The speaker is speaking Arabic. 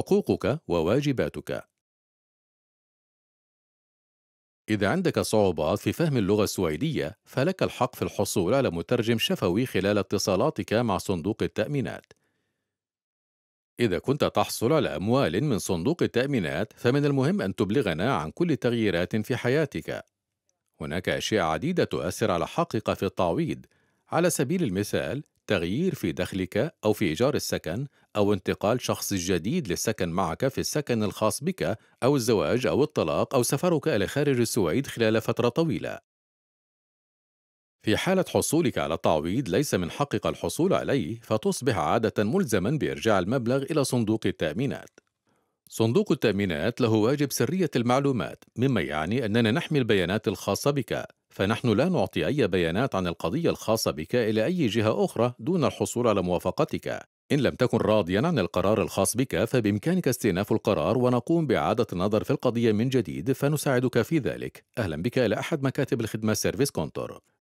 حقوقك وواجباتك إذا عندك صعوبات في فهم اللغة السويدية فلك الحق في الحصول على مترجم شفوي خلال اتصالاتك مع صندوق التأمينات إذا كنت تحصل على أموال من صندوق التأمينات فمن المهم أن تبلغنا عن كل تغييرات في حياتك هناك أشياء عديدة تؤثر على حقك في التعويض على سبيل المثال تغيير في دخلك أو في إيجار السكن أو انتقال شخص جديد للسكن معك في السكن الخاص بك أو الزواج أو الطلاق أو سفرك إلى خارج السويد خلال فترة طويلة. في حالة حصولك على تعويض ليس من حقك الحصول عليه، فتصبح عادة ملزما بإرجاع المبلغ إلى صندوق التأمينات. صندوق التأمينات له واجب سرية المعلومات، مما يعني أننا نحمي البيانات الخاصة بك، فنحن لا نعطي أي بيانات عن القضية الخاصة بك إلى أي جهة أخرى دون الحصول على موافقتك. إن لم تكن راضيا عن القرار الخاص بك فبإمكانك استئناف القرار ونقوم بإعادة النظر في القضية من جديد فنساعدك في ذلك. أهلا بك إلى أحد مكاتب الخدمة سيرفيس كونتور.